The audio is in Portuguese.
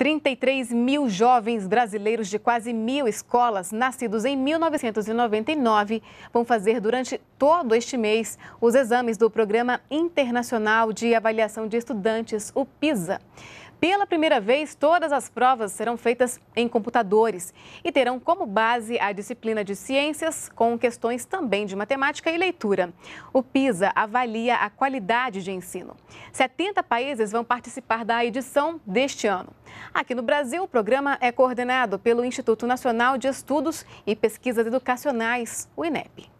33 mil jovens brasileiros de quase mil escolas, nascidos em 1999, vão fazer durante todo este mês os exames do Programa Internacional de Avaliação de Estudantes, o PISA. Pela primeira vez, todas as provas serão feitas em computadores e terão como base a disciplina de ciências, com questões também de matemática e leitura. O PISA avalia a qualidade de ensino. 70 países vão participar da edição deste ano. Aqui no Brasil, o programa é coordenado pelo Instituto Nacional de Estudos e Pesquisas Educacionais, o INEP.